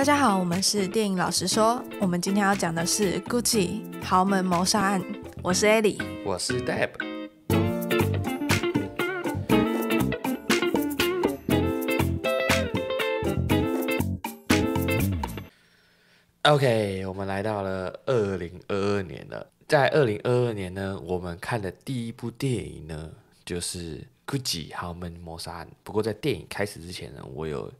大家好，我们是电影老实说，我们今天要讲的是《Gucci 豪门谋杀案》。我是 Ellie，我是 Deb。OK，我们来到了二零二二年了。在二零二二年呢，我们看的第一部电影呢，就是《Gucci 豪门谋杀案》。不过在电影开始之前呢，我有。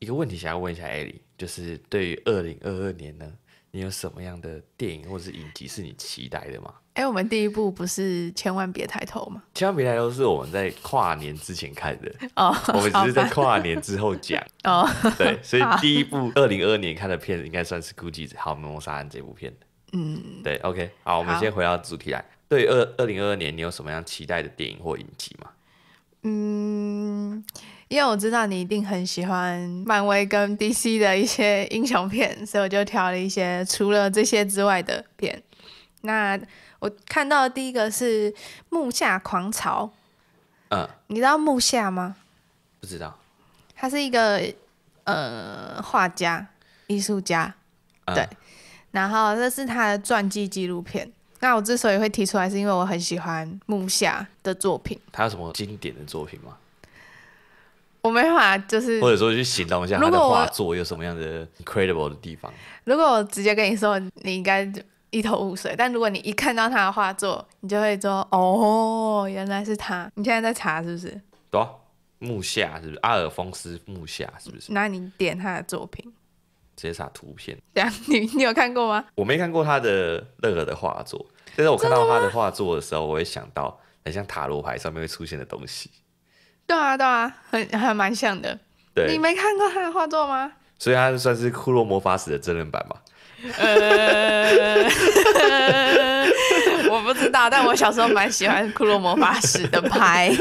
一个问题想要问一下艾丽。就是对于二零二二年呢，你有什么样的电影或者是影集是你期待的吗？哎，我们第一部不是千万别抬头吗？千万别抬头是我们在跨年之前看的哦，我们只是在跨年之后讲哦。对，所以第一部二零二二年看的片子应该算是《估计好谋杀案》这部片嗯，对，OK，好，我们先回到主题来。对，二二零二二年你有什么样期待的电影或影集吗？嗯。因为我知道你一定很喜欢漫威跟 DC 的一些英雄片，所以我就挑了一些除了这些之外的片。那我看到的第一个是《木下狂潮》。嗯，你知道木下吗？不知道。他是一个呃画家、艺术家，对。然后这是他的传记纪录片。那我之所以会提出来，是因为我很喜欢木下的作品。他有什么经典的作品吗？没法，就是或者说去形容一下他的画作有什么样的 incredible 的地方。如果我直接跟你说，你应该一头雾水；但如果你一看到他的画作，你就会说：“哦，原来是他。”你现在在查是不是？多木下是不是阿尔丰斯·木下是不是？那你点他的作品，直接查图片。对啊，你你有看过吗？我没看过他的任何的画作，但是我看到他的画作的时候，我会想到很像塔罗牌上面会出现的东西。对啊，对啊，很还蛮像的。你没看过他的画作吗？所以他算是《骷髅魔法使的真人版吧。我不知道，但我小时候蛮喜欢《骷髅魔法使的牌。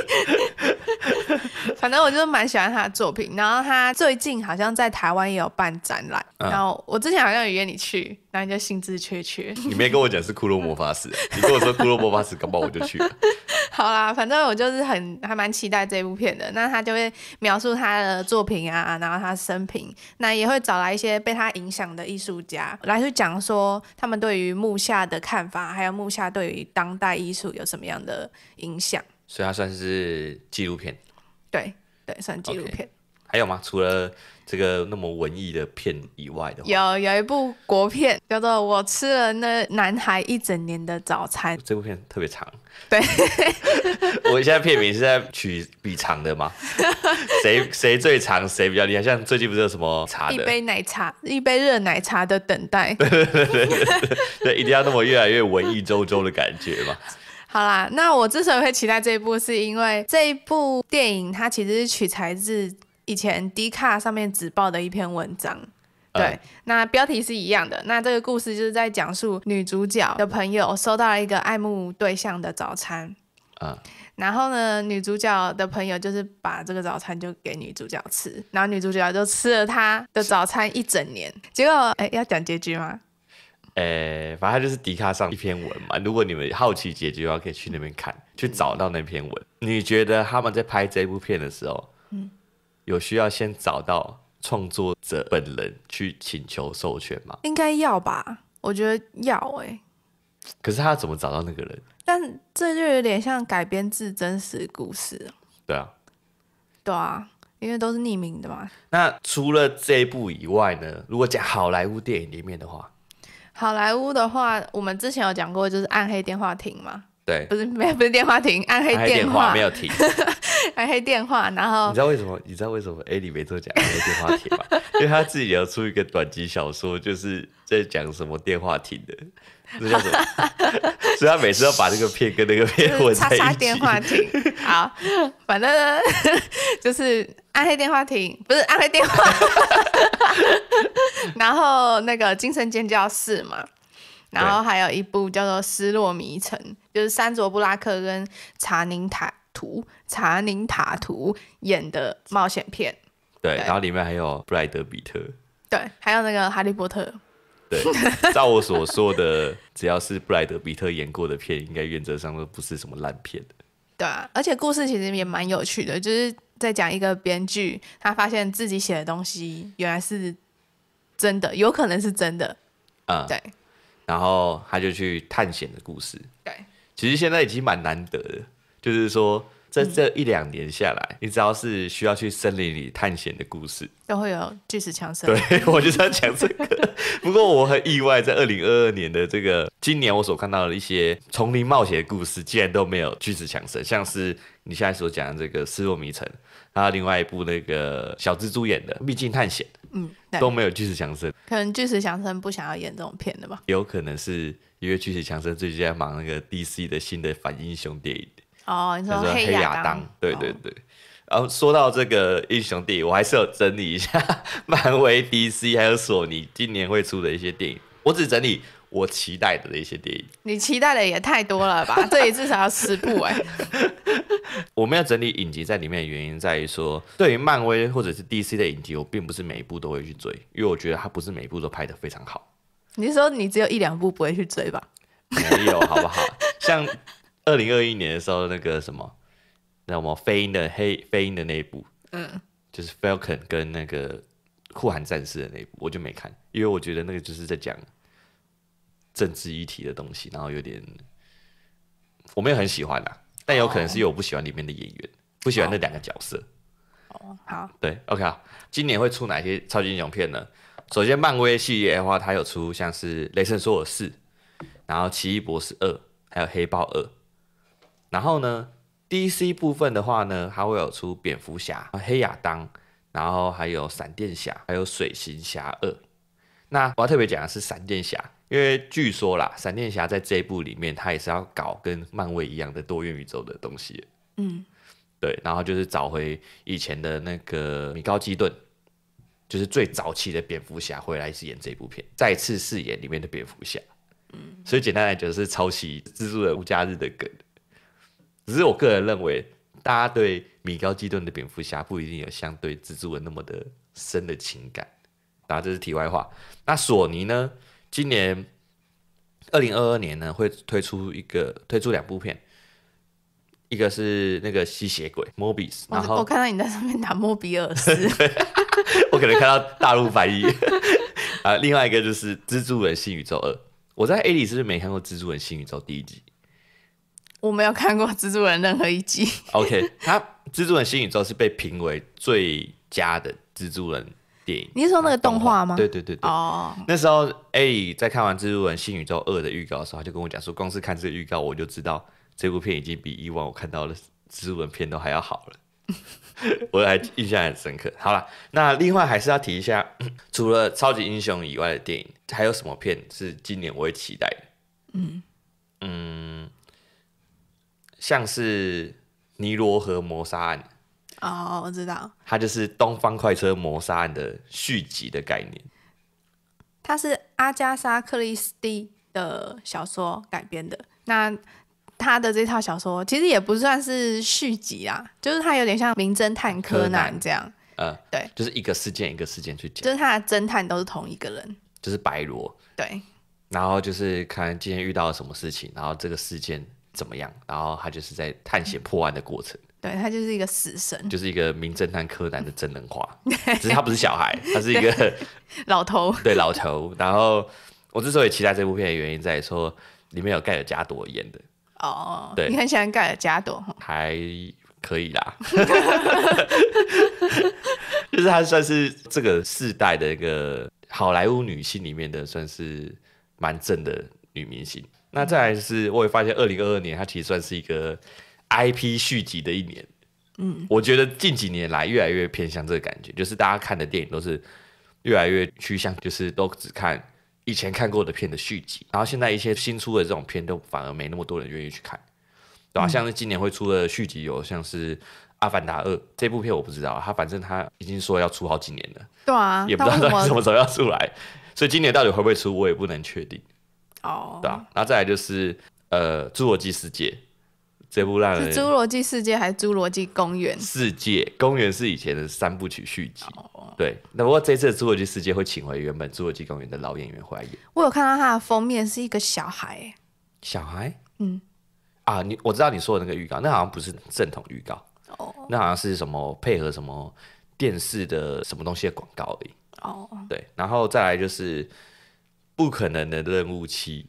反正我就是蛮喜欢他的作品，然后他最近好像在台湾也有办展览，然后我之前好像也约你去，然后你就兴致缺缺。你没跟我讲是骷髅魔法师，你跟我说骷髅魔法师，搞不好我就去了。好啦，反正我就是很还蛮期待这部片的。那他就会描述他的作品啊，然后他生平，那也会找来一些被他影响的艺术家来去讲说他们对于木下的看法，还有木下对于当代艺术有什么样的影响。所以它算是纪录片，对对，算纪录片。还有吗？除了这个那么文艺的片以外的话，有有一部国片叫做《我吃了那男孩一整年的早餐》，这部片特别长。对，我现在片名是在取比长的吗？谁谁最长，谁比较厉害？像最近不是有什么茶？一杯奶茶，一杯热奶茶的等待。对对对对对，一定要那么越来越文艺周周的感觉嘛。好啦，那我之所以会期待这一部，是因为这一部电影它其实是取材自以前《d 卡上面只报的一篇文章，对，那标题是一样的。那这个故事就是在讲述女主角的朋友收到了一个爱慕对象的早餐，啊，然后呢，女主角的朋友就是把这个早餐就给女主角吃，然后女主角就吃了她的早餐一整年，结果哎，要讲结局吗？诶，反正就是迪卡上一篇文嘛。如果你们好奇结局的话，可以去那边看，去找到那篇文。你觉得他们在拍这部片的时候，嗯，有需要先找到创作者本人去请求授权吗？应该要吧，我觉得要。哎，可是他怎么找到那个人？但这就有点像改编自真实故事。对啊，对啊，因为都是匿名的嘛。那除了这一部以外呢？如果讲好莱坞电影里面的话。好莱坞的话，我们之前有讲过，就是暗黑电话亭嘛。对，不是没不是电话亭，暗黑电话没有停，暗黑电话，然后你知道为什么？你知道为什么？哎，李梅暗讲电话亭嘛，因为他自己要出一个短集小说，就是在讲什么电话亭的。这叫什么？所以他每次要把这个片跟那个片混在一起。电话亭。好，反正就是暗黑电话亭，不是暗黑电话。然后那个《精神尖叫四》嘛，然后还有一部叫做《失落迷城》，就是山卓·布拉克跟查宁·塔图、查宁·塔图演的冒险片。对，然后里面还有布莱德·比特。对，还有那个《哈利波特》。对，照我所说的，只要是布莱德比特演过的片，应该原则上都不是什么烂片对啊，而且故事其实也蛮有趣的，就是在讲一个编剧他发现自己写的东西原来是真的，有可能是真的嗯，对，然后他就去探险的故事。对，其实现在已经蛮难得的，就是说。这这一两年下来，你只要是需要去森林里探险的故事，都会有巨石强森。对 我就是要讲这个。不过我很意外，在二零二二年的这个今年，我所看到的一些丛林冒险故事，竟然都没有巨石强森。像是你现在所讲的这个《失落迷城》，有另外一部那个小蜘蛛演的《秘境探险》，嗯，都没有巨石强森。可能巨石强森不想要演这种片的吧？有可能是因为巨石强森最近在忙那个 DC 的新的反英雄电影。哦，你说黑亚当，对对对。然后说到这个英雄电影，我还是要整理一下 漫威、DC 还有索尼今年会出的一些电影。我只整理我期待的那一些电影。你期待的也太多了吧？这里至少要十部哎。我们要整理影集在里面的原因在于说，对于漫威或者是 DC 的影集，我并不是每一部都会去追，因为我觉得它不是每一部都拍的非常好。你是说你只有一两部不会去追吧？没有，好不好？像。二零二一年的时候，那个什么，那什么飞鹰的黑飞鹰的那一部，嗯，就是 Falcon 跟那个酷寒战士的那一部，我就没看，因为我觉得那个就是在讲政治议题的东西，然后有点我没有很喜欢啊，但有可能是因为我不喜欢里面的演员，不喜欢那两个角色。哦，好，对，OK 啊，今年会出哪些超级英雄片呢？首先，漫威系列的话，它有出像是雷神索尔四，然后奇异博士二，还有黑豹二。然后呢，DC 部分的话呢，它会有出蝙蝠侠、黑亚当，然后还有闪电侠，还有水行侠二。那我要特别讲的是闪电侠，因为据说啦，闪电侠在这部里面他也是要搞跟漫威一样的多元宇宙的东西。嗯，对，然后就是找回以前的那个米高基顿，就是最早期的蝙蝠侠回来是演这部片，再次饰演里面的蝙蝠侠。嗯，所以简单来讲是抄袭《蜘蛛人无家日》的梗。只是我个人认为，大家对米高基顿的蝙蝠侠不一定有相对蜘蛛人那么的深的情感，然后这是题外话。那索尼呢，今年二零二二年呢会推出一个推出两部片，一个是那个吸血鬼莫比斯，然后我看到你在上面打莫比尔斯，我可能看到大陆翻译 啊，另外一个就是蜘蛛人新宇宙二。我在 A 里是不是没看过蜘蛛人新宇宙第一集？我没有看过蜘蛛人任何一集。OK，他蜘蛛人新宇宙是被评为最佳的蜘蛛人电影。你是说那个动画吗？对对对对。哦，那时候 A 在看完蜘蛛人新宇宙二的预告的时候，他就跟我讲说，光是看这个预告，我就知道这部片已经比以往我看到的蜘蛛人片都还要好了。我还印象很深刻。好了，那另外还是要提一下，除了超级英雄以外的电影，还有什么片是今年我会期待的？嗯嗯。像是尼罗河谋杀案哦，我知道，它就是《东方快车谋杀案》的续集的概念。它是阿加莎·克里斯蒂的小说改编的。那他的这套小说其实也不算是续集啊，就是它有点像《名侦探柯南》这样。嗯，对，就是一个事件一个事件去讲，就是他的侦探都是同一个人，就是白罗。对，然后就是看今天遇到了什么事情，然后这个事件。怎么样？然后他就是在探险破案的过程。对他就是一个死神，就是一个名侦探柯南的真人化，只是他不是小孩，他是一个老头。对，老头。然后我之所以期待这部片的原因，在说里面有盖尔加朵演的。哦，对，你很喜欢盖尔加朵还可以啦，就是他算是这个世代的一个好莱坞女星里面的，算是蛮正的女明星。那再来是，我也发现二零二二年它其实算是一个 IP 续集的一年。嗯，我觉得近几年来越来越偏向这个感觉，就是大家看的电影都是越来越趋向，就是都只看以前看过的片的续集。然后现在一些新出的这种片，都反而没那么多人愿意去看，对吧？像是今年会出的续集，有像是《阿凡达二》这部片，我不知道，他反正他已经说要出好几年了，对啊，也不知道到底什么时候要出来。所以今年到底会不会出，我也不能确定。哦，对啊，那再来就是呃，《侏罗纪世界》这部让人《侏罗纪世界》还是《侏罗纪公园》？世界公园是以前的三部曲续集，对。那不过这次《侏罗纪世界》会请回原本《侏罗纪公园》的老演员回来演。我有看到它的封面是一个小孩，小孩，嗯，啊，你我知道你说的那个预告，那好像不是正统预告，哦，那好像是什么配合什么电视的什么东西的广告而已，哦，对。然后再来就是。不可能的任务七，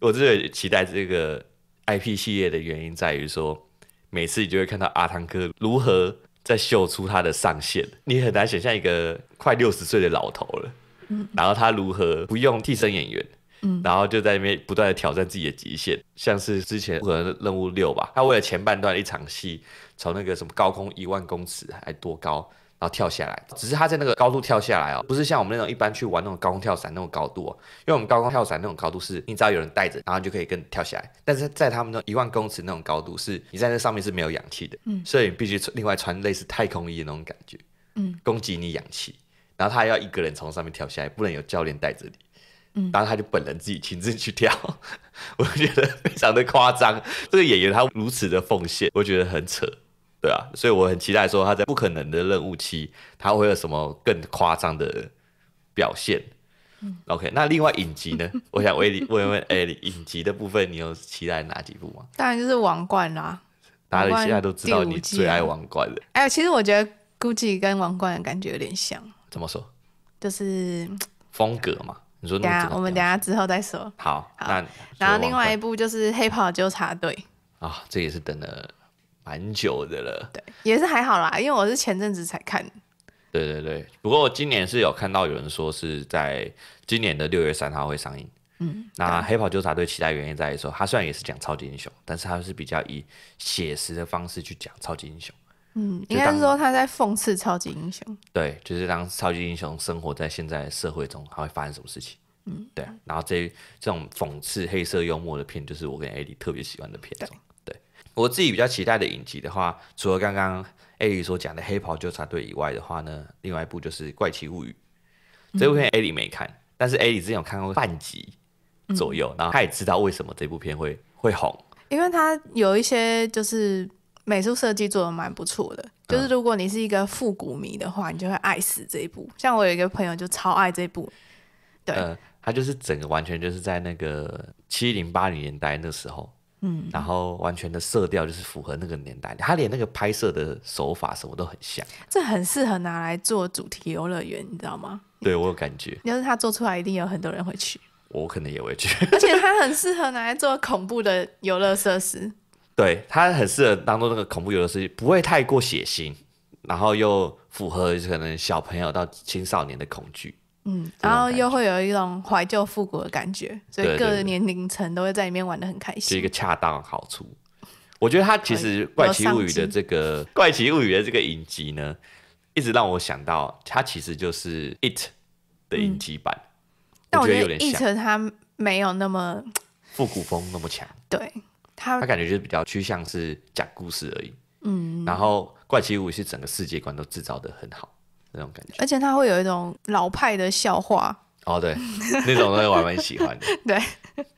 我最期待这个 IP 系列的原因在于说，每次你就会看到阿汤哥如何在秀出他的上限。你很难想象一个快六十岁的老头了，嗯，然后他如何不用替身演员，嗯，然后就在那边不断的挑战自己的极限。像是之前不可能任务六吧，他为了前半段一场戏，从那个什么高空一万公尺还多高。然后跳下来，只是他在那个高度跳下来哦，不是像我们那种一般去玩那种高空跳伞那种高度，哦，因为我们高空跳伞那种高度是，你只要有人带着，然后就可以跟跳下来。但是在他们那一万公尺那种高度，是你在那上面是没有氧气的，嗯，所以你必须穿另外穿类似太空衣的那种感觉，嗯，供给你氧气。然后他还要一个人从上面跳下来，不能有教练带着你，嗯，然后他就本人自己亲自去跳，我觉得非常的夸张。这个演员他如此的奉献，我觉得很扯。对啊，所以我很期待说他在不可能的任务期，他会有什么更夸张的表现。嗯，OK。那另外影集呢？我想问你，问问，哎，影集的部分你有期待哪几部吗？当然就是王冠啦。大家现在都知道你最爱王冠了。哎，其实我觉得估计跟王冠的感觉有点像。怎么说？就是 风格嘛。你说等下，我们等下之后再说。好，那然后另外一部就是《黑袍纠察队》啊，这也是等了。蛮久的了，对，也是还好啦，因为我是前阵子才看。对对对，不过今年是有看到有人说是在今年的六月三号会上映。嗯，那《黑袍纠察队》其他原因在于说，他虽然也是讲超级英雄，但是他是比较以写实的方式去讲超级英雄。嗯，应该是说他在讽刺超级英雄。对，就是当超级英雄生活在现在社会中，他会发生什么事情？嗯，对。然后这这种讽刺黑色幽默的片，就是我跟艾迪特别喜欢的片。我自己比较期待的影集的话，除了刚刚艾丽所讲的《黑袍纠察队》以外的话呢，另外一部就是《怪奇物语》。这部片艾丽没看，但是艾丽之前有看过半集左右，然后他也知道为什么这部片会会红，因为他有一些就是美术设计做的蛮不错的。就是如果你是一个复古迷的话，你就会爱死这一部。像我有一个朋友就超爱这部，对，他就是整个完全就是在那个七零八零年代那时候。嗯，然后完全的色调就是符合那个年代，他连那个拍摄的手法什么都很像，这很适合拿来做主题游乐园，你知道吗？对我有感觉，要是他做出来，一定有很多人会去，我可能也会去，而且他很适合拿来做恐怖的游乐设施，对，他很适合当做那个恐怖游乐设施，不会太过血腥，然后又符合可能小朋友到青少年的恐惧。嗯，然后又会有一种怀旧复古的感觉，所以各个年龄层都会在里面玩的很开心。是一个恰当好处。我觉得它其实《怪奇物语》的这个《怪奇物语》的这个影集呢，一直让我想到它其实就是《IT》的影集版。但我觉得 It》它没有那么 复古风那么强。对它，它感觉就是比较趋向是讲故事而已。嗯。然后《怪奇物语》是整个世界观都制造的很好。那种感觉，而且他会有一种老派的笑话哦，对，那种我还蛮喜欢的。对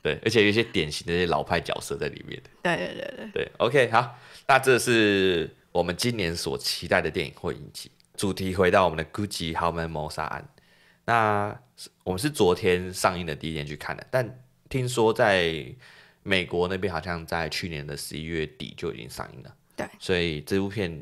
对，而且有一些典型的那些老派角色在里面对对对对。对，OK，好，那这是我们今年所期待的电影或影集主题，回到我们的《Gucci 豪门谋杀案》。那我们是昨天上映的第一天去看的，但听说在美国那边好像在去年的十一月底就已经上映了。对，所以这部片。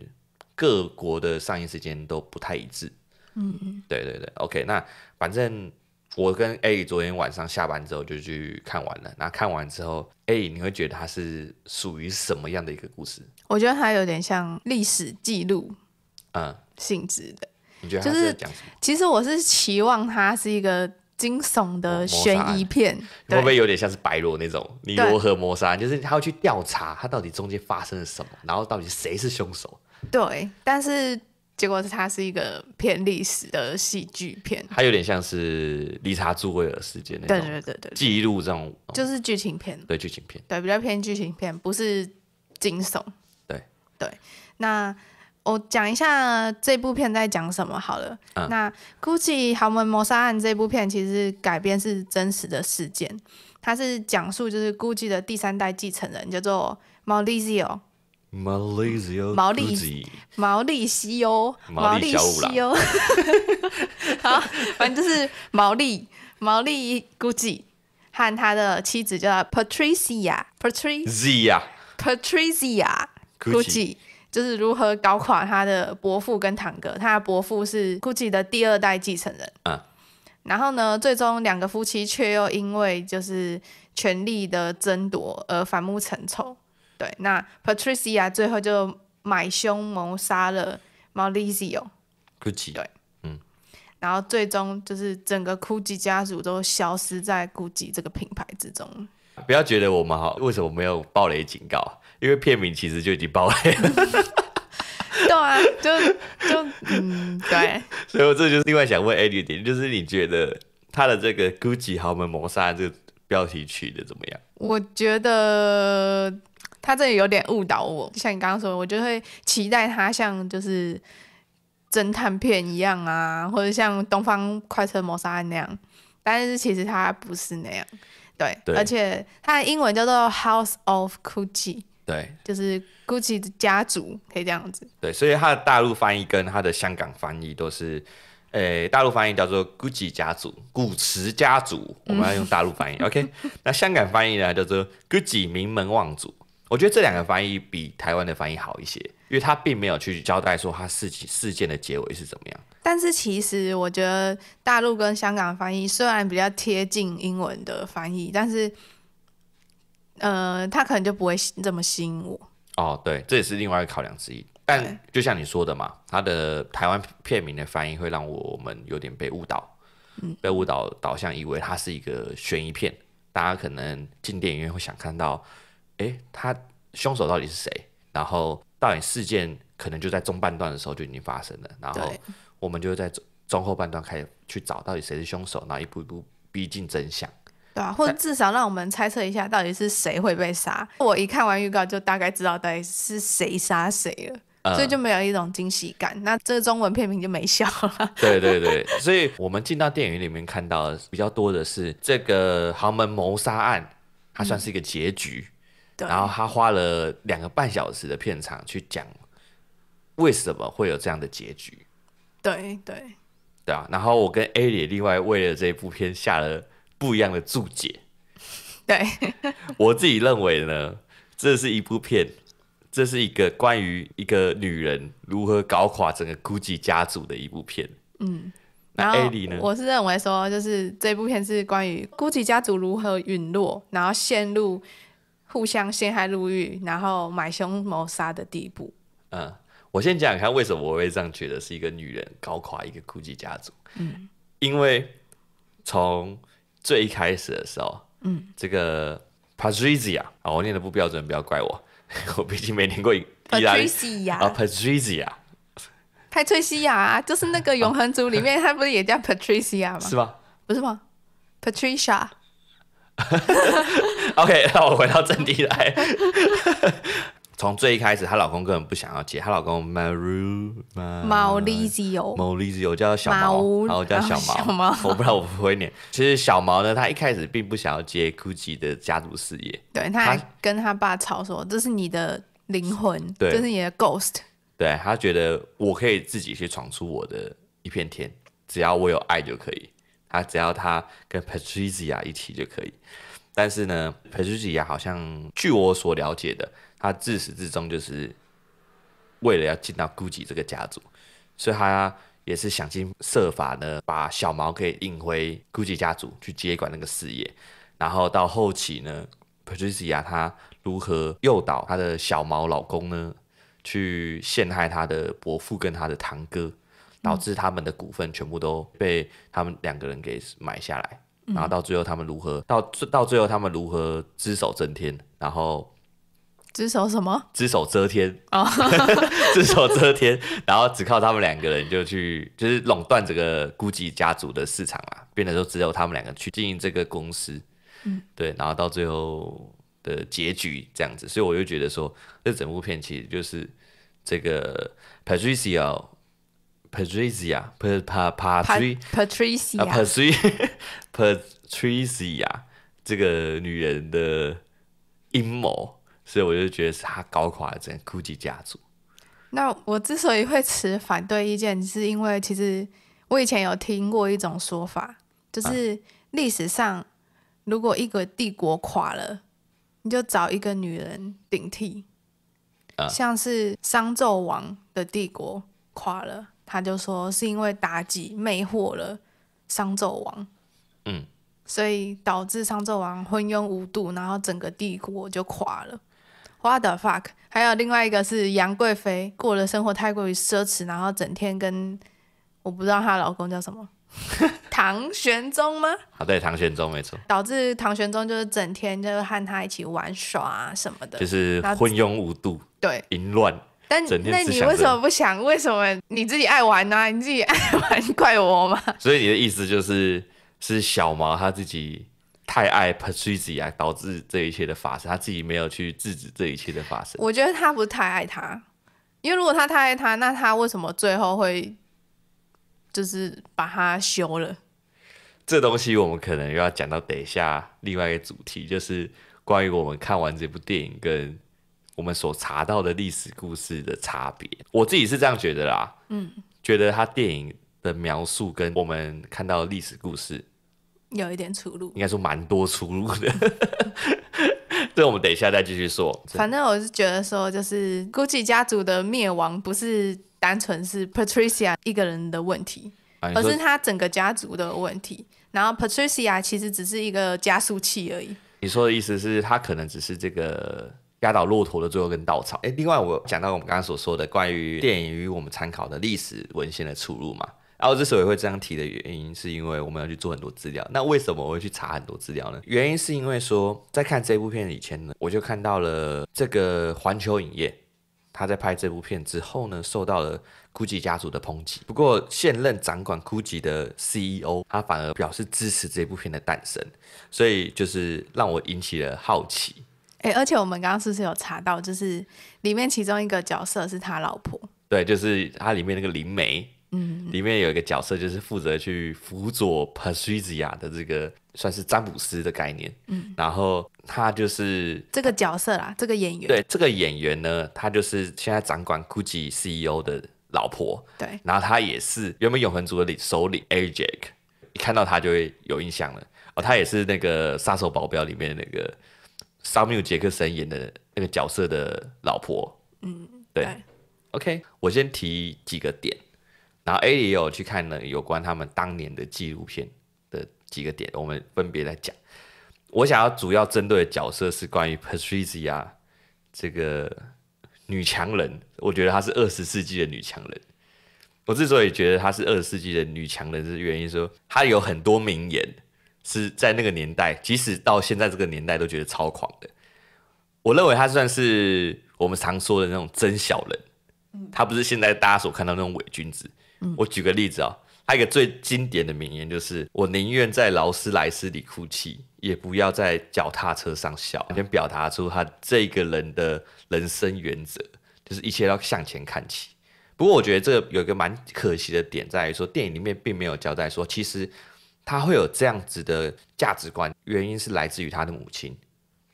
各国的上映时间都不太一致。嗯，对对对，OK。那反正我跟 A 昨天晚上下班之后就去看完了。那看完之后，A 你会觉得它是属于什么样的一个故事？我觉得它有点像历史记录，嗯，性质的。你觉得就是？其实我是期望它是一个惊悚的悬疑片，会不会有点像是《白罗》那种《尼罗河谋杀》，就是他要去调查他到底中间发生了什么，然后到底谁是凶手？对，但是结果是它是一个偏历史的喜剧片，它有点像是理查朱威尔事件那种，对对对对，记录这种就是剧情片，对剧情片，对比较偏剧情片，不是惊悚。对对，那我讲一下这部片在讲什么好了。那《Gucci 豪门谋杀案》这部片其实改编是真实的事件，它是讲述就是 Gucci 的第三代继承人叫做 m a l i z i o 毛利西，毛利毛利西欧，毛利小五好，反正就是毛利毛利估计和他的妻子叫 Patricia Patricia Patricia 估计就是如何搞垮他的伯父跟堂哥。他的伯父是估计的第二代继承人。嗯，然后呢，最终两个夫妻却又因为就是权力的争夺而反目成仇。对，那 Patricia 最后就买凶谋杀了 Malizio，Gucci。对，嗯，然后最终就是整个 Gucci 家族都消失在 Gucci 这个品牌之中。不要觉得我们哈，为什么没有暴雷警告？因为片名其实就已经暴雷了。对啊，就就嗯，对。所以我这就是另外想问 e d d a e d 点，就是你觉得他的这个 Gucci 豪门谋杀这个标题取的怎么样？我觉得。他这里有点误导我，像你刚刚说，我就会期待他像就是侦探片一样啊，或者像《东方快车谋杀案》那样，但是其实他不是那样，对，而且他的英文叫做 House of Gucci，对，就是 Gucci 的家族，可以这样子，对，所以他的大陆翻译跟他的香港翻译都是，诶，大陆翻译叫做 Gucci 家族，古驰家族，我们要用大陆翻译，OK？那香港翻译呢叫做 Gucci 名门望族。我觉得这两个翻译比台湾的翻译好一些，因为他并没有去交代说他事事件的结尾是怎么样。但是其实我觉得大陆跟香港翻译虽然比较贴近英文的翻译，但是呃，他可能就不会这么吸引我。哦，对，这也是另外一个考量之一。但就像你说的嘛，他的台湾片名的翻译会让我们有点被误导，被误导导向以为它是一个悬疑片，大家可能进电影院会想看到。哎，他凶手到底是谁？然后到底事件可能就在中半段的时候就已经发生了，然后我们就在中后半段开始去找到底谁是凶手，然后一步一步逼近真相，对啊，或者至少让我们猜测一下到底是谁会被杀。我一看完预告就大概知道到底是谁杀谁了，所以就没有一种惊喜感。那这个中文片名就没效了。对对对，所以我们进到电影院里面看到比较多的是这个豪门谋杀案，它算是一个结局。然后他花了两个半小时的片场去讲为什么会有这样的结局。对对对啊！然后我跟 a l 另外为了这部片下了不一样的注解。对 我自己认为呢，这是一部片，这是一个关于一个女人如何搞垮整个 GUCCI 家族的一部片。嗯，然 a 艾 i 呢？我是认为说，就是这部片是关于 GUCCI 家族如何陨落，然后陷入。互相陷害入狱，然后买凶谋杀的地步。嗯，我先讲讲看为什么我会这样觉得，是一个女人搞垮一个贵族家族。嗯，因为从最一开始的时候，嗯，这个 Patricia 啊，我念的不标准，不要怪我，我毕竟没念过。Patricia 啊，Patricia，Patricia 就是那个永恒族里面，她不是也叫 Patricia 吗？是吧？不是吗？Patricia。OK，那我回到正题来。从最一开始，她老公根本不想要接。她老公 Maru，马来西亚，i z i o 叫小毛，然后叫 小毛。我不知道我不会念。其实小毛呢，他一开始并不想要接 g u c c i 的家族事业。对他跟他爸吵说：“这是你的灵魂，这是你的 ghost。”对他觉得我可以自己去闯出我的一片天，只要我有爱就可以。他只要他跟 p a t r i c i a 一起就可以。但是呢，i 吉 i 亚好像据我所了解的，他自始至终就是为了要进到 GUCCI 这个家族，所以他也是想尽设法呢，把小毛给引回 GUCCI 家族去接管那个事业。然后到后期呢，i 吉 i 亚他如何诱导他的小毛老公呢，去陷害他的伯父跟他的堂哥，导致他们的股份全部都被他们两个人给买下来。然后到最后他们如何到最到最后他们如何只手遮天？然后只手什么？只手遮天啊！只手遮天，然后只靠他们两个人就去就是垄断这个估计家族的市场啊，变得说只有他们两个去经营这个公司。嗯，对。然后到最后的结局这样子，所以我就觉得说，这整部片其实就是这个 Patricia。Patricia，帕帕 i a p a t r i c i a p a t r i c i a 这个女人的阴谋，所以我就觉得是她搞垮了整个 Gucci 家族。那我之所以会持反对意见，是因为其实我以前有听过一种说法，就是历史上如果一个帝国垮了，你就找一个女人顶替，像是商纣王的帝国垮了。他就说是因为妲己魅惑了商纣王，嗯，所以导致商纣王昏庸无度，然后整个帝国就垮了。What the fuck？还有另外一个是杨贵妃，过的生活太过于奢侈，然后整天跟我不知道她老公叫什么，唐玄宗吗？啊，对，唐玄宗没错，导致唐玄宗就是整天就和她一起玩耍啊、什么的，就是昏庸无度，对，淫乱。那那你为什么不想？为什么你自己爱玩呢？你自己爱玩，怪我吗？所以你的意思就是，是小毛他自己太爱 p a t r i z i 啊，导致这一切的发生，他自己没有去制止这一切的发生。我觉得他不太爱他，因为如果他太爱他，那他为什么最后会就是把他休了？这东西我们可能又要讲到等一下另外一个主题，就是关于我们看完这部电影跟。我们所查到的历史故事的差别，我自己是这样觉得啦，嗯，觉得他电影的描述跟我们看到的历史故事有一点出入，应该说蛮多出入的。对，我们等一下再继续说。反正我是觉得说，就是 Gucci 家族的灭亡不是单纯是 Patricia 一个人的问题，而是他整个家族的问题。然后 Patricia 其实只是一个加速器而已。你说的意思是他可能只是这个。压倒骆驼的最后根稻草。哎，另外我讲到我们刚刚所说的关于电影与我们参考的历史文献的出入嘛，然后之所以会这样提的原因，是因为我们要去做很多资料。那为什么我会去查很多资料呢？原因是因为说在看这部片以前呢，我就看到了这个环球影业，他在拍这部片之后呢，受到了 GUCCI 家族的抨击。不过现任掌管 GUCCI 的 CEO，他反而表示支持这部片的诞生，所以就是让我引起了好奇。而且我们刚刚是不是有查到，就是里面其中一个角色是他老婆？对，就是他里面那个灵媒，嗯，里面有一个角色就是负责去辅佐 p e r s u a 的这个算是占卜师的概念，嗯，然后他就是这个角色啦，这个演员对这个演员呢，他就是现在掌管 Gucci CEO 的老婆，对，然后他也是原本永恒族的领首领 a j a c 一看到他就会有印象了哦，他也是那个杀手保镖里面那个。Samuel 杰克森演的那个角色的老婆，嗯，对，OK，我先提几个点，然后 a 也有去看了有关他们当年的纪录片的几个点，我们分别来讲。我想要主要针对的角色是关于 Patricia 这个女强人，我觉得她是二十世纪的女强人。我之所以觉得她是二十世纪的女强人，是原因说她有很多名言。是在那个年代，即使到现在这个年代都觉得超狂的。我认为他算是我们常说的那种真小人，他不是现在大家所看到那种伪君子。我举个例子啊，他一个最经典的名言就是：“我宁愿在劳斯莱斯里哭泣，也不要在脚踏车上笑。”先表达出他这个人的人生原则，就是一切要向前看齐。不过我觉得这个有一个蛮可惜的点在于说，电影里面并没有交代说其实。他会有这样子的价值观，原因是来自于他的母亲，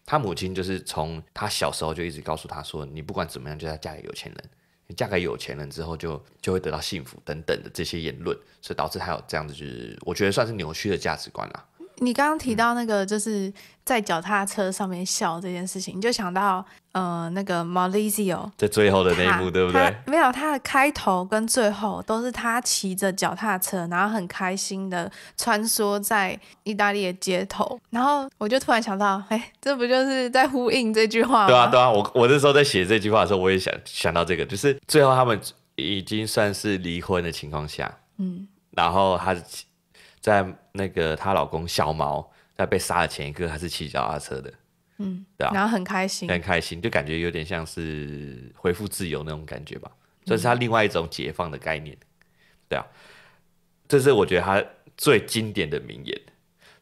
他母亲就是从他小时候就一直告诉他说，你不管怎么样就要嫁给有钱人，你嫁给有钱人之后就就会得到幸福等等的这些言论，所以导致他有这样子就是我觉得算是扭曲的价值观了。你刚刚提到那个就是在脚踏车上面笑这件事情，你就想到呃那个 Malizio 在最后的那一幕，对不对？没有，他的开头跟最后都是他骑着脚踏车，然后很开心的穿梭在意大利的街头，然后我就突然想到，哎，这不就是在呼应这句话？对啊，对啊，我我那时候在写这句话的时候，我也想想到这个，就是最后他们已经算是离婚的情况下，嗯，然后他在。那个她老公小毛在被杀的前一刻还是骑脚踏车的，嗯，对啊，然后很开心，很开心，就感觉有点像是恢复自由那种感觉吧，这是他另外一种解放的概念，对啊，这是我觉得他最经典的名言。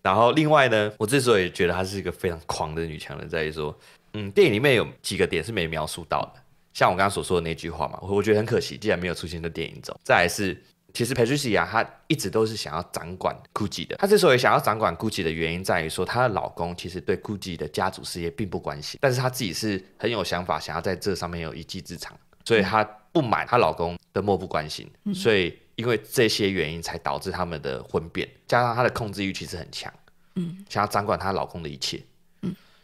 然后另外呢，我之所以觉得她是一个非常狂的女强人，在于说，嗯，电影里面有几个点是没描述到的，像我刚刚所说的那句话嘛，我我觉得很可惜，既然没有出现在电影中。再来是。其实 Patricia 她一直都是想要掌管 Gucci 的。她之所以想要掌管 Gucci 的原因，在于说她的老公其实对 Gucci 的家族事业并不关心，但是她自己是很有想法，想要在这上面有一技之长，所以她不满她老公的漠不关心，所以因为这些原因才导致他们的婚变。加上她的控制欲其实很强，嗯，想要掌管她老公的一切，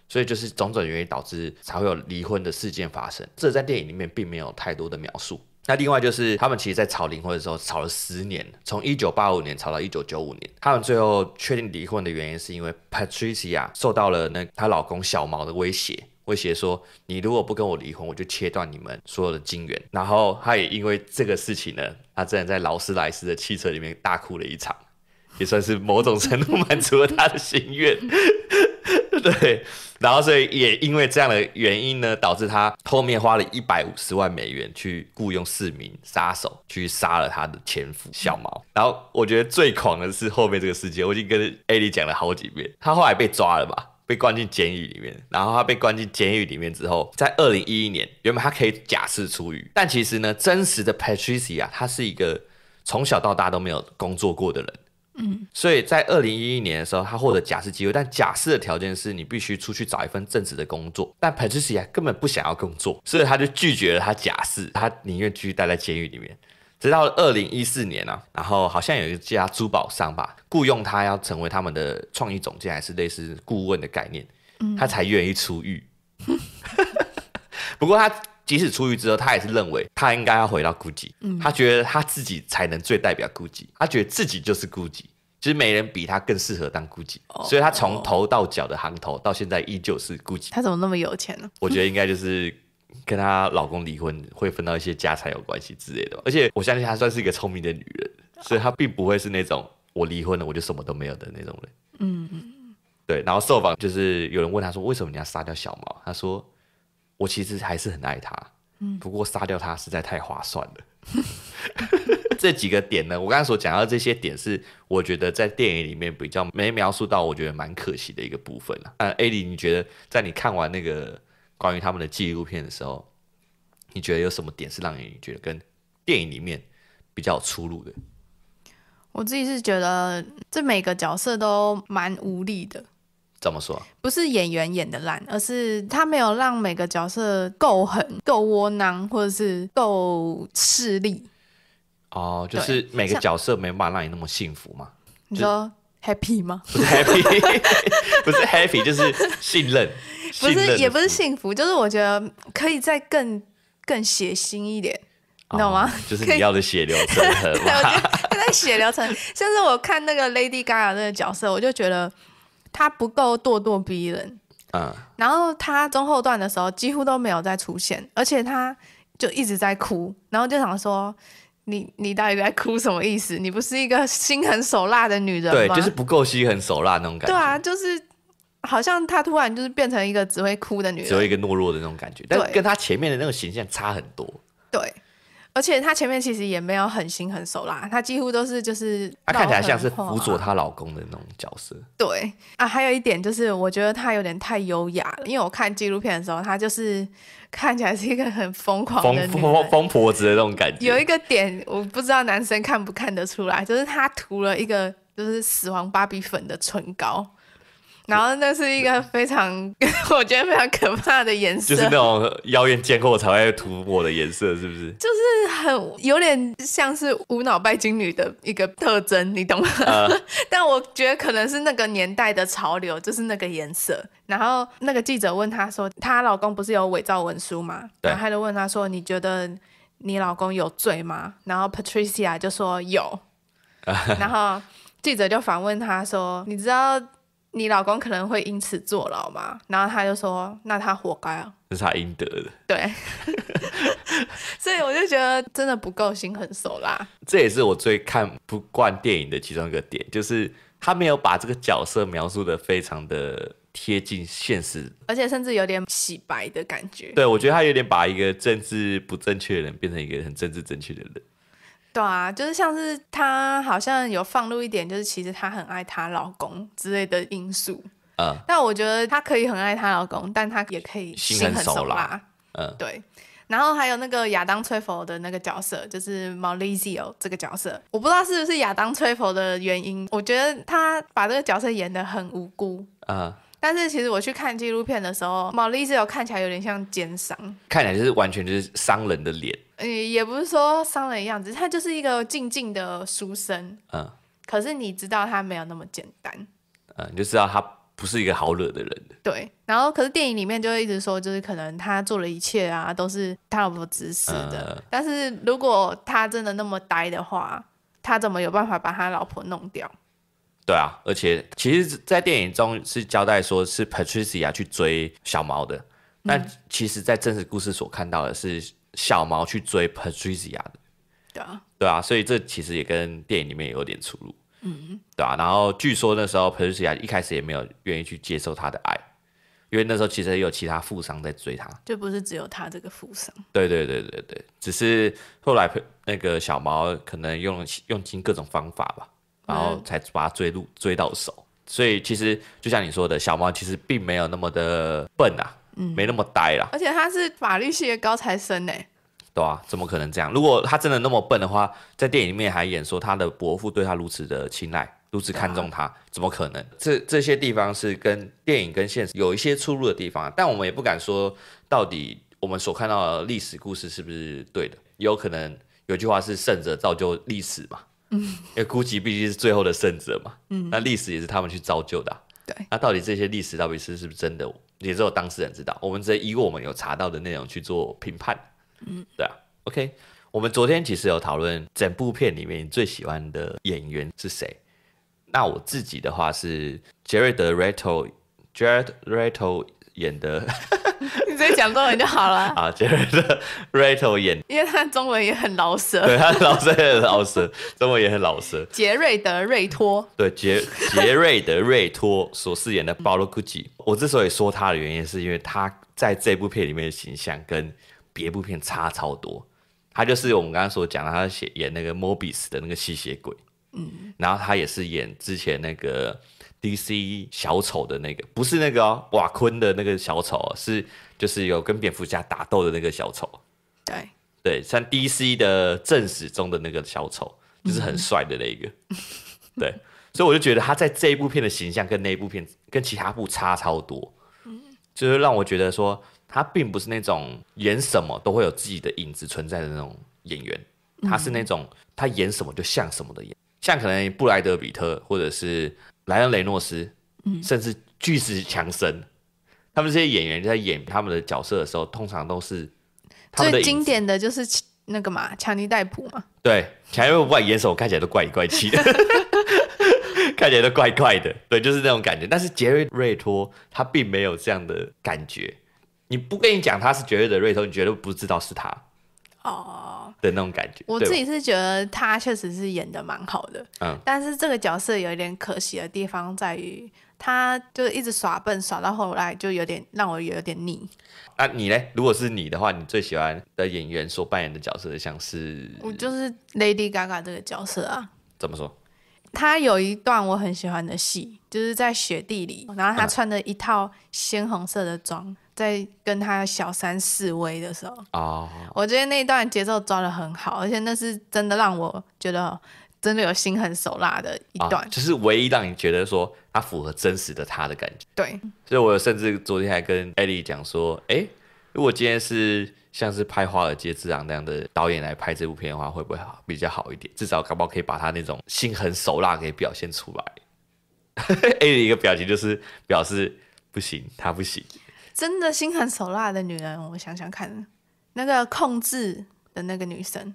所以就是种种原因导致才会有离婚的事件发生。这在电影里面并没有太多的描述。那另外就是，他们其实，在吵离婚的时候吵了十年，从一九八五年吵到一九九五年。他们最后确定离婚的原因，是因为 Patricia 受到了那她老公小毛的威胁，威胁说，你如果不跟我离婚，我就切断你们所有的金源。然后，他也因为这个事情呢，他竟然在劳斯莱斯的汽车里面大哭了一场，也算是某种程度满足了他的心愿。对，然后所以也因为这样的原因呢，导致他后面花了一百五十万美元去雇佣四名杀手去杀了他的前夫小毛。然后我觉得最狂的是后面这个事件，我已经跟艾莉讲了好几遍。他后来被抓了吧，被关进监狱里面。然后他被关进监狱里面之后，在二零一一年，原本他可以假释出狱，但其实呢，真实的 Patricia 他是一个从小到大都没有工作过的人。所以在二零一一年的时候，他获得假释机会，但假释的条件是你必须出去找一份正职的工作。但 Patricia 根本不想要工作，所以他就拒绝了他假释，他宁愿继续待在监狱里面，直到二零一四年啊，然后好像有一家珠宝商吧，雇佣他要成为他们的创意总监，还是类似顾问的概念，他才愿意出狱。不过他。即使出狱之后，他也是认为他应该要回到 c 寂。嗯，他觉得他自己才能最代表 GUCCI，他觉得自己就是 GUCCI，其实没人比他更适合当孤寂。所以他从头到脚的行头到现在依旧是 GUCCI。他怎么那么有钱呢？我觉得应该就是跟她老公离婚会分到一些家财有关系之类的。而且我相信她算是一个聪明的女人，所以她并不会是那种我离婚了我就什么都没有的那种人。嗯嗯嗯。对，然后受访就是有人问他说：“为什么你要杀掉小毛？”他说。我其实还是很爱他，嗯，不过杀掉他实在太划算了。这几个点呢，我刚才所讲到这些点是我觉得在电影里面比较没描述到，我觉得蛮可惜的一个部分了。呃，艾迪，你觉得在你看完那个关于他们的纪录片的时候，你觉得有什么点是让你觉得跟电影里面比较有出入的？我自己是觉得这每个角色都蛮无力的。怎么说？不是演员演的烂，而是他没有让每个角色够狠、够窝囊，或者是够吃力。哦，就是每个角色没办法让你那么幸福嘛？你说 happy 吗？不是 happy，不是 happy，就是信任。不是，也不是幸福，就是我觉得可以再更更血腥一点，你知道吗？就是你要的血流成河。对，就在血流成，像是我看那个 Lady Gaga 那个角色，我就觉得。她不够咄咄逼人，嗯，然后她中后段的时候几乎都没有再出现，而且她就一直在哭，然后就想说，你你到底在哭什么意思？你不是一个心狠手辣的女人吗？对，就是不够心狠手辣那种感觉。对啊，就是好像她突然就是变成一个只会哭的女人，只有一个懦弱的那种感觉，但跟她前面的那个形象差很多。对。而且她前面其实也没有很心很熟啦，她几乎都是就是她看起来像是辅佐她老公的那种角色。对啊，还有一点就是我觉得她有点太优雅了，因为我看纪录片的时候，她就是看起来是一个很疯狂疯疯疯婆子的那种感觉。有一个点我不知道男生看不看得出来，就是她涂了一个就是死亡芭比粉的唇膏。然后那是一个非常，我觉得非常可怕的颜色，就是那种妖艳贱货才会涂抹的颜色，是不是？就是很有点像是无脑拜金女的一个特征，你懂吗？但我觉得可能是那个年代的潮流，就是那个颜色。然后那个记者问她说：“她老公不是有伪造文书吗？”对。他就问她说：“你觉得你老公有罪吗？”然后 Patricia 就说有。然后记者就反问她说：“你知道？”你老公可能会因此坐牢吗？然后他就说：“那他活该啊，是他应得的。”对，所以我就觉得真的不够心狠手辣。这也是我最看不惯电影的其中一个点，就是他没有把这个角色描述的非常的贴近现实，而且甚至有点洗白的感觉。对，我觉得他有点把一个政治不正确的人变成一个很政治正确的人。对啊，就是像是她好像有放入一点，就是其实她很爱她老公之类的因素。嗯，但我觉得她可以很爱她老公，但她也可以心狠手辣。嗯，对。然后还有那个亚当崔佛的那个角色，就是 Malizio 这个角色，我不知道是不是亚当崔佛的原因，我觉得他把这个角色演得很无辜。但是其实我去看纪录片的时候，毛利只有看起来有点像奸商，看起来就是完全就是商人的脸。嗯，也不是说商人的样子，他就是一个静静的书生。嗯。可是你知道他没有那么简单。嗯，你就知道他不是一个好惹的人对。然后，可是电影里面就一直说，就是可能他做的一切啊，都是他老婆指使的。但是如果他真的那么呆的话，他怎么有办法把他老婆弄掉？对啊，而且其实，在电影中是交代说是 Patricia 去追小毛的，但其实，在真实故事所看到的是小毛去追 Patricia 的。对啊，对啊，所以这其实也跟电影里面有点出入。嗯，对啊。然后据说那时候 Patricia 一开始也没有愿意去接受他的爱，因为那时候其实有其他富商在追他，就不是只有他这个富商。对对对对对，只是后来那个小毛可能用用尽各种方法吧。然后才把他追入追到手，所以其实就像你说的，小毛其实并没有那么的笨啊，没那么呆啦。而且他是法律系的高材生呢。对啊，怎么可能这样？如果他真的那么笨的话，在电影里面还演说他的伯父对他如此的青睐，如此看重他，怎么可能？这这些地方是跟电影跟现实有一些出入的地方，但我们也不敢说到底我们所看到的历史故事是不是对的。有可能有句话是“胜者造就历史”嘛。因为 GUCCI 毕竟是最后的胜者嘛，嗯，那历史也是他们去造就的，对，那到底这些历史到底是是不是真的，也只有当事人知道。我们是以我们有查到的内容去做评判，嗯，对啊，OK，我们昨天其实有讨论整部片里面最喜欢的演员是谁，那我自己的话是 Jared e t 杰瑞德· r 托，杰瑞 e t o 演的，你直接讲中文就好了。啊，杰瑞德瑞托演，因为他中文也很老舌。对他老也很老舍，中文也很老舌。杰瑞德瑞托，对杰杰瑞德瑞托所饰演的保罗库奇。我之所以说他的原因，是因为他在这部片里面的形象跟别部片差超多。他就是我们刚刚所讲的，他演那个 i 比 s 的那个吸血鬼。嗯，然后他也是演之前那个。D.C. 小丑的那个不是那个哦，瓦昆的那个小丑是，就是有跟蝙蝠侠打斗的那个小丑。对，对，像 D.C. 的正史中的那个小丑，就是很帅的那个。对，所以我就觉得他在这一部片的形象跟那一部片跟其他部差超多。嗯，就是让我觉得说他并不是那种演什么都会有自己的影子存在的那种演员，他是那种他演什么就像什么的演，像可能布莱德比特或者是。莱恩·雷诺斯，甚至巨石强森，他们这些演员在演他们的角色的时候，通常都是最经典的就是那个嘛，强尼·戴普嘛。对，强尼怪什么，看起来都怪里怪气的，看起来都怪怪的。对，就是那种感觉。但是杰瑞·瑞托他并没有这样的感觉。你不跟你讲他是绝对的瑞托，你绝对不知道是他哦。的那种感觉，我自己是觉得他确实是演得蛮好的，嗯，但是这个角色有一点可惜的地方在于，他就一直耍笨耍到后来，就有点让我有点腻。那你呢？如果是你的话，你最喜欢的演员所扮演的角色像是？我就是 Lady Gaga 这个角色啊。怎么说？他有一段我很喜欢的戏，就是在雪地里，然后他穿着一套鲜红色的装。在跟他小三示威的时候，哦，我觉得那一段节奏抓的很好，而且那是真的让我觉得真的有心狠手辣的一段，就是唯一让你觉得说他符合真实的他的感觉。对，所以我甚至昨天还跟艾丽讲说，哎，如果今天是像是拍《华尔街之狼》那样的导演来拍这部片的话，会不会好比较好一点？至少搞不好可以把他那种心狠手辣给表现出来。艾 丽一个表情就是表示不行，他不行。真的心狠手辣的女人，我想想看，那个控制的那个女生。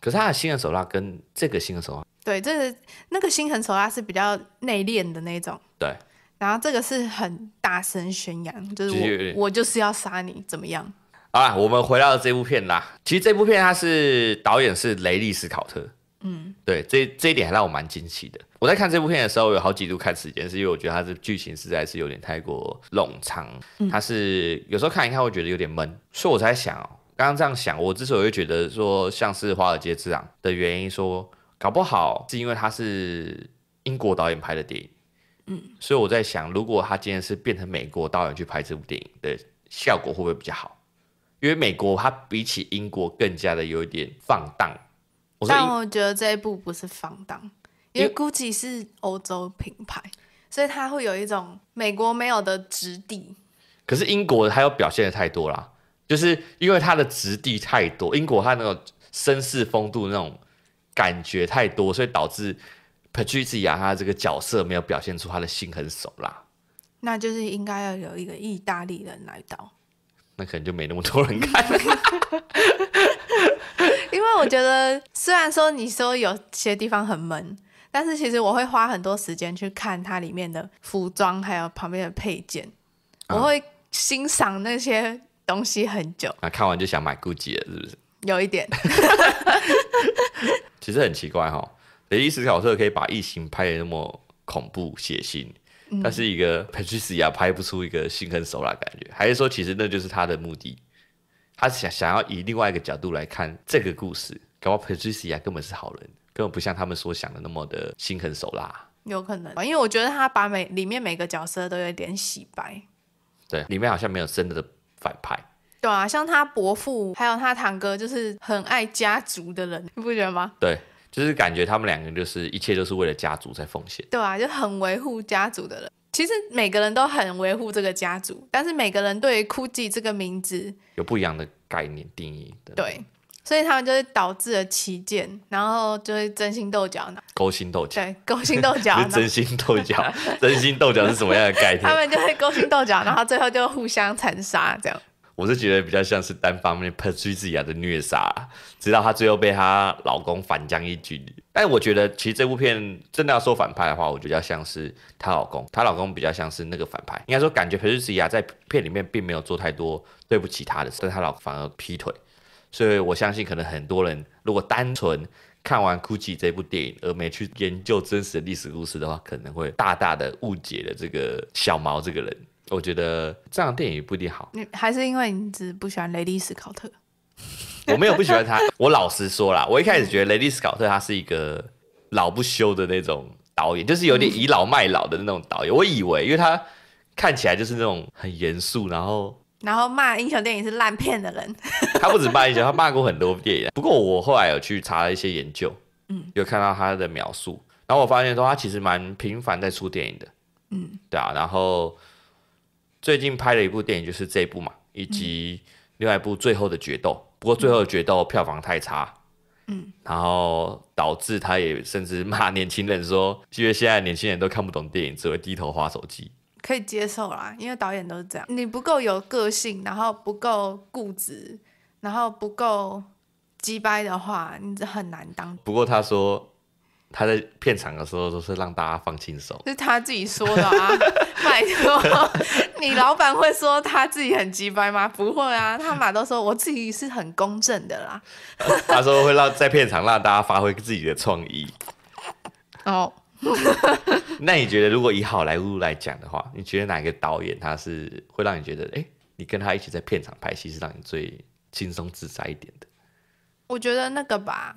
可是她的心狠手辣，跟这个心狠手辣。对，这个那个心狠手辣是比较内敛的那种。对。然后这个是很大声宣扬，就是我我就是要杀你，怎么样？啊，我们回到这部片啦。其实这部片它是导演是雷利·斯考特。嗯，对这这一点还让我蛮惊奇的。我在看这部片的时候，有好几度看时间，是因为我觉得它的剧情实在是有点太过冗长，它是有时候看一看会觉得有点闷，所以我才想，刚刚这样想，我之所以会觉得说像是《华尔街之狼》的原因，说搞不好是因为它是英国导演拍的电影，嗯，所以我在想，如果他今天是变成美国导演去拍这部电影，的效果会不会比较好？因为美国它比起英国更加的有一点放荡。但我觉得这一部不是放荡，因为 Gucci 是欧洲品牌，所以它会有一种美国没有的质地。可是英国它又表现的太多了，就是因为它的质地太多，英国它那种绅士风度那种感觉太多，所以导致 p r c c i y a 他这个角色没有表现出他的心狠手辣。那就是应该要有一个意大利人来到。那可能就没那么多人看，因为我觉得虽然说你说有些地方很闷，但是其实我会花很多时间去看它里面的服装，还有旁边的配件，我会欣赏那些东西很久。那看完就想买，GUCCI 了是不是？有一点。其实很奇怪哈，雷伊斯考特可以把异形拍的那么恐怖血腥。他是一个 p a t r i c i a 拍不出一个心狠手辣感觉，还是说其实那就是他的目的，他想想要以另外一个角度来看这个故事，搞不好 p a t r i c i a 根本是好人，根本不像他们所想的那么的心狠手辣。有可能，因为我觉得他把每里面每个角色都有点洗白，对，里面好像没有真的反派，对啊，像他伯父还有他堂哥就是很爱家族的人，你不觉得吗？对。就是感觉他们两个就是一切都是为了家族在奉献，对啊，就很维护家族的人。其实每个人都很维护这个家族，但是每个人对于“枯寂”这个名字有不一样的概念定义的。对，所以他们就是导致了起舰，然后就是真心斗角呢，勾心斗角，对勾心斗角，真心斗角，真心斗角是什么样的概念？他们就会勾心斗角，然后最后就互相残杀这样。我是觉得比较像是单方面佩吉兹雅的虐杀，直到她最后被她老公反将一军。但我觉得其实这部片真的要说反派的话，我觉得像是她老公。她老公比较像是那个反派。应该说，感觉佩吉兹雅在片里面并没有做太多对不起她的，事，但她老公反而劈腿。所以我相信，可能很多人如果单纯看完《Gucci》这部电影而没去研究真实的历史故事的话，可能会大大的误解了这个小毛这个人。我觉得这样电影也不一定好。你还是因为你只不喜欢雷利·斯考特？我没有不喜欢他。我老实说啦，我一开始觉得雷利·斯考特他是一个老不休的那种导演，就是有点倚老卖老的那种导演。我以为，因为他看起来就是那种很严肃，然后然后骂英雄电影是烂片的人。他不止骂英雄，他骂过很多电影。不过我后来有去查了一些研究，嗯，有看到他的描述，然后我发现说他其实蛮频繁在出电影的，嗯，对啊，然后。最近拍了一部电影，就是这部嘛，以及另外一部《最后的决斗》。不过《最后的决斗》票房太差，嗯，然后导致他也甚至骂年轻人说，因为现在年轻人都看不懂电影，只会低头划手机。可以接受啦，因为导演都是这样。你不够有个性，然后不够固执，然后不够鸡掰的话，你很难当。不过他说。他在片场的时候都是让大家放轻松，是他自己说的啊！拜托，你老板会说他自己很鸡掰吗？不会啊，他马都说我自己是很公正的啦。他说会让在片场让大家发挥自己的创意。哦，那你觉得如果以好莱坞来讲的话，你觉得哪个导演他是会让你觉得，哎，你跟他一起在片场拍戏是让你最轻松自在一点的？我觉得那个吧。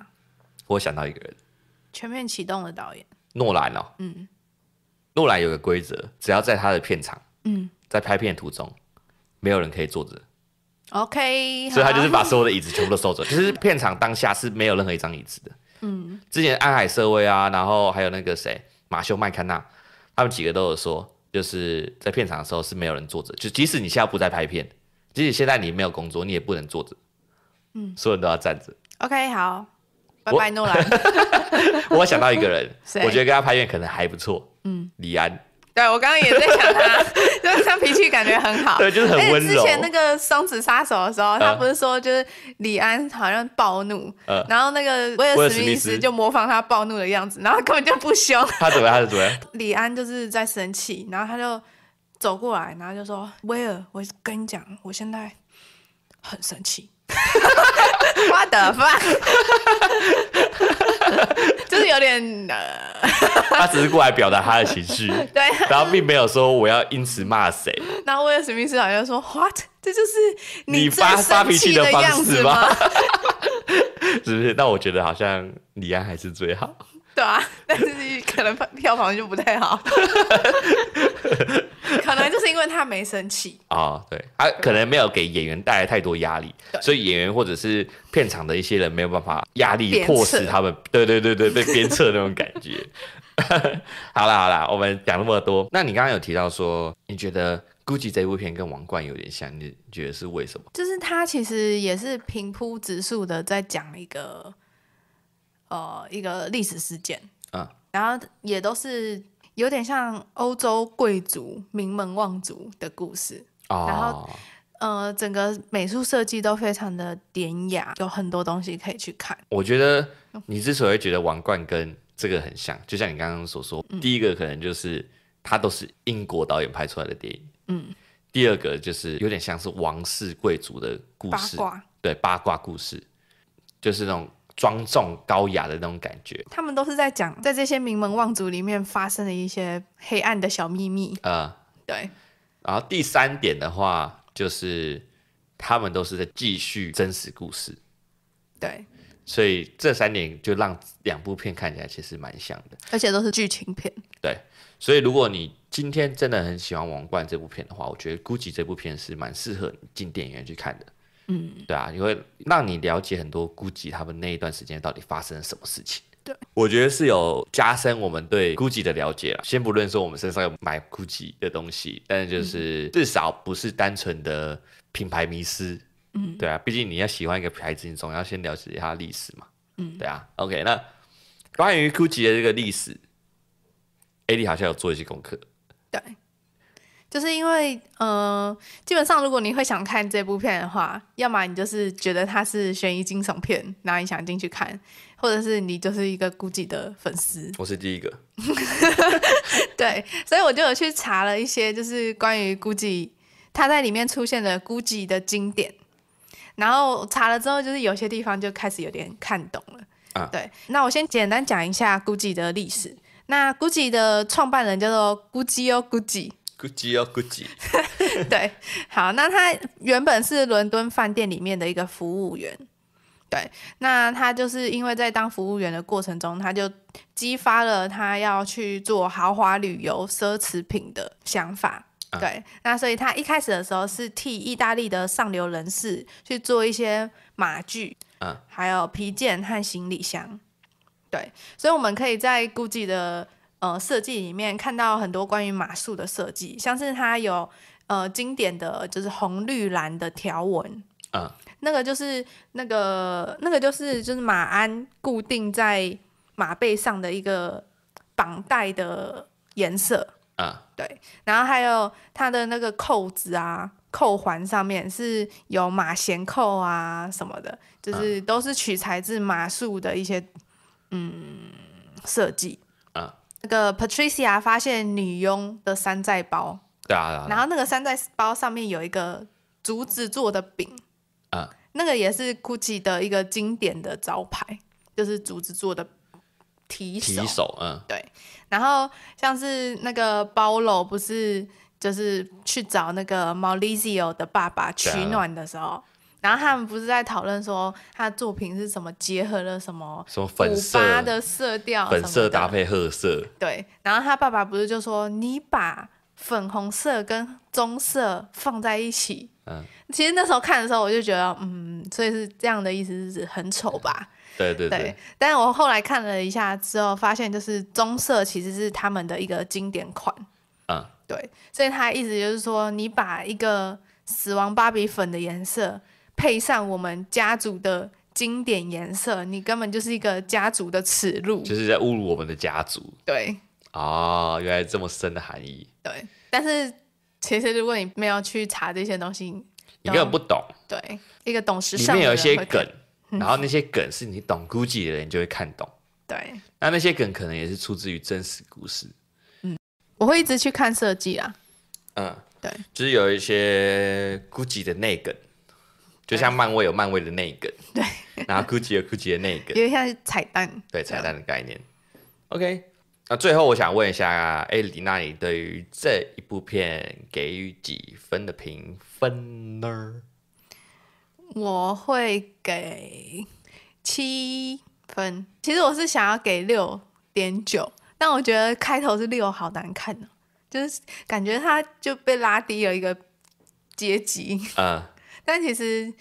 我想到一个人。全面启动的导演诺兰哦，嗯，诺兰有个规则，只要在他的片场，嗯，在拍片途中，没有人可以坐着，OK，所以他就是把所有的椅子全部都收走，就是片场当下是没有任何一张椅子的，嗯，之前安海瑟薇啊，然后还有那个谁马修麦康纳，他们几个都有说，就是在片场的时候是没有人坐着，就即使你现在不在拍片，即使现在你没有工作，你也不能坐着，嗯，所有人都要站着，OK，好。拜拜，诺兰，我想到一个人，我觉得跟他拍片可能还不错。嗯，李安。对，我刚刚也在想他，就是他脾气感觉很好，对，就是很温柔。之前那个《双子杀手》的时候，他不是说就是李安好像暴怒，然后那个威尔史密斯就模仿他暴怒的样子，然后根本就不凶。他怎么？样？他是怎么？样？李安就是在生气，然后他就走过来，然后就说：“威尔，我跟你讲，我现在很生气。”我的 a 就是有点，他只是过来表达他的情绪，对，然后并没有说我要因此骂谁。然后威尔史密斯好像说 what，这就是你发发脾气的方式吗？是不是？那我觉得好像李安还是最好。对啊，但是可能票房就不太好，可能就是因为他没生气啊，对他可能没有给演员带来太多压力，所以演员或者是片场的一些人没有办法压力迫使他们，对对对对被鞭策那种感觉。好了好了，我们讲那么多，那你刚刚有提到说你觉得估计这部片跟王冠有点像，你觉得是为什么？就是他其实也是平铺直述的在讲一个。呃，一个历史事件啊，然后也都是有点像欧洲贵族名门望族的故事然后，呃，整个美术设计都非常的典雅，有很多东西可以去看。我觉得你之所以觉得《王冠》跟这个很像，就像你刚刚所说，第一个可能就是它都是英国导演拍出来的电影，嗯。第二个就是有点像是王室贵族的故事，对八卦故事，就是那种。庄重高雅的那种感觉，他们都是在讲在这些名门望族里面发生的一些黑暗的小秘密。呃，对。然后第三点的话，就是他们都是在继续真实故事。对，所以这三点就让两部片看起来其实蛮像的，而且都是剧情片。对，所以如果你今天真的很喜欢《王冠》这部片的话，我觉得估计这部片是蛮适合进电影院去看的。嗯，对啊，你会让你了解很多 GUCCI 他们那一段时间到底发生了什么事情。对，我觉得是有加深我们对 GUCCI 的了解了。先不论说我们身上有买 GUCCI 的东西，但是就是至少不是单纯的品牌迷思。嗯，对啊，毕竟你要喜欢一个牌子，你总要先了解它历史嘛。嗯，对啊。OK，那关于 GUCCI 的这个历史，AD 好像有做一些功课。对。就是因为，呃，基本上如果你会想看这部片的话，要么你就是觉得它是悬疑惊悚片，然后你想进去看，或者是你就是一个 GUCCI 的粉丝。我是第一个。对，所以我就有去查了一些，就是关于 GUCCI 它在里面出现的 GUCCI 的经典，然后查了之后，就是有些地方就开始有点看懂了。啊，对。那我先简单讲一下 GUCCI 的历史。那 GUCCI 的创办人叫做 GUCCI 哦，GUCCI。估计哦，估计。对，好，那他原本是伦敦饭店里面的一个服务员。对，那他就是因为在当服务员的过程中，他就激发了他要去做豪华旅游、奢侈品的想法。对，那所以他一开始的时候是替意大利的上流人士去做一些马具，还有皮件和行李箱。对，所以我们可以在估计的。呃，设计里面看到很多关于马术的设计，像是它有呃经典的就是红绿蓝的条纹，啊，那个就是那个那个就是就是马鞍固定在马背上的一个绑带的颜色，啊，对，然后还有它的那个扣子啊，扣环上面是有马衔扣啊什么的，就是都是取材自马术的一些嗯设计。那个 Patricia 发现女佣的山寨包，对啊，然后那个山寨包上面有一个竹子做的饼，啊，那个也是 Gucci 的一个经典的招牌，就是竹子做的提手，提手，嗯，对。然后像是那个 b a l o 不是就是去找那个 m a l i z i o 的爸爸取暖的时候。然后他们不是在讨论说他作品是什么结合了什么什么粉巴的色调，粉色搭配褐色。对，然后他爸爸不是就说你把粉红色跟棕色放在一起。嗯，其实那时候看的时候我就觉得，嗯，所以是这样的意思，是指很丑吧？对对对。但是我后来看了一下之后，发现就是棕色其实是他们的一个经典款。嗯，对，所以他意思就是说你把一个死亡芭比粉的颜色。配上我们家族的经典颜色，你根本就是一个家族的耻辱，就是在侮辱我们的家族。对，哦，原来这么深的含义。对，但是其实如果你没有去查这些东西，你根本不懂。对，一个懂时尚，里面有一些梗，然后那些梗是你懂 GUCCI 的人就会看懂。对，那那些梗可能也是出自于真实故事。嗯，我会一直去看设计啊。嗯，对，就是有一些 GUCCI 的内梗。就像漫威有漫威的那个，对，然后 Gucci 有 Gucci 的那个，有点像是彩蛋，对彩蛋的概念。OK，那最后我想问一下，哎，李娜，你对于这一部片给予几分的评分呢？我会给七分，其实我是想要给六点九，但我觉得开头是六，好难看呢，就是感觉它就被拉低了一个阶级，嗯。但其实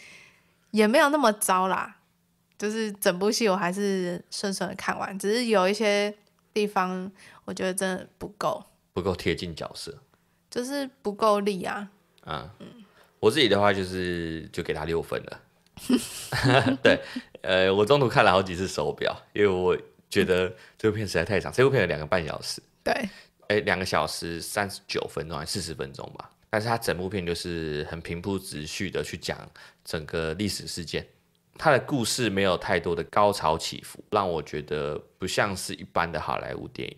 也没有那么糟啦，就是整部戏我还是顺顺的看完，只是有一些地方我觉得真的不够，不够贴近角色，就是不够力啊。嗯我自己的话就是就给他六分了。对，呃，我中途看了好几次手表，因为我觉得这部片实在太长，这部片有两个半小时。对，哎，两个小时三十九分钟还是四十分钟吧。但是它整部片就是很平铺直叙的去讲整个历史事件，它的故事没有太多的高潮起伏，让我觉得不像是一般的好莱坞电影，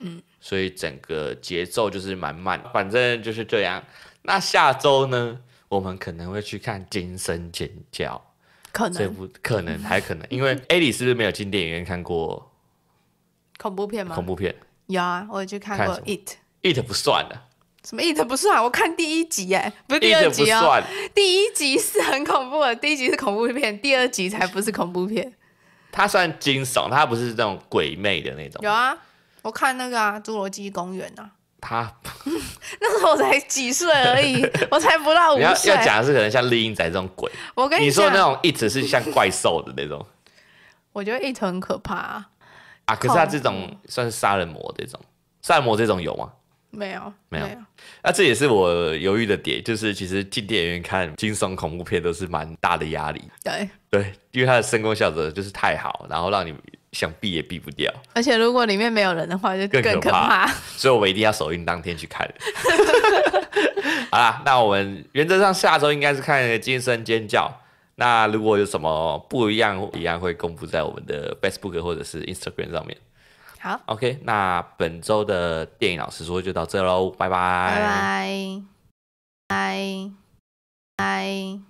嗯，所以整个节奏就是蛮慢，反正就是这样。那下周呢，我们可能会去看《惊声尖叫》，可能，这部可能还可能，因为艾 莉是不是没有进电影院看过恐怖片吗？恐怖片有啊，我有去看过 It，It 不算的。什么异头不算？我看第一集哎，不是第二集啊！第一集是很恐怖的，第一集是恐怖片，第二集才不是恐怖片。它算惊悚，它不是那种鬼魅的那种。有啊，我看那个啊，《侏罗纪公园》呐。他那时候才几岁而已，我才不到五岁。要要讲的是，可能像丽英仔这种鬼，我跟你说那种异头是像怪兽的那种。我觉得异头很可怕啊！啊，可是他这种算是杀人魔这种，杀人魔这种有吗？没有没有，那这也是我犹豫的点，就是其实进电影院看惊悚恐怖片都是蛮大的压力。对对，因为它的声光效果就是太好，然后让你想避也避不掉。而且如果里面没有人的话，就更可怕。所以我们一定要首映当天去看。好啦，那我们原则上下周应该是看《惊声尖叫》。那如果有什么不一样，一样会公布在我们的 Facebook 或者是 Instagram 上面。好，OK，那本周的电影老师说就到这喽，拜拜，拜拜，拜拜。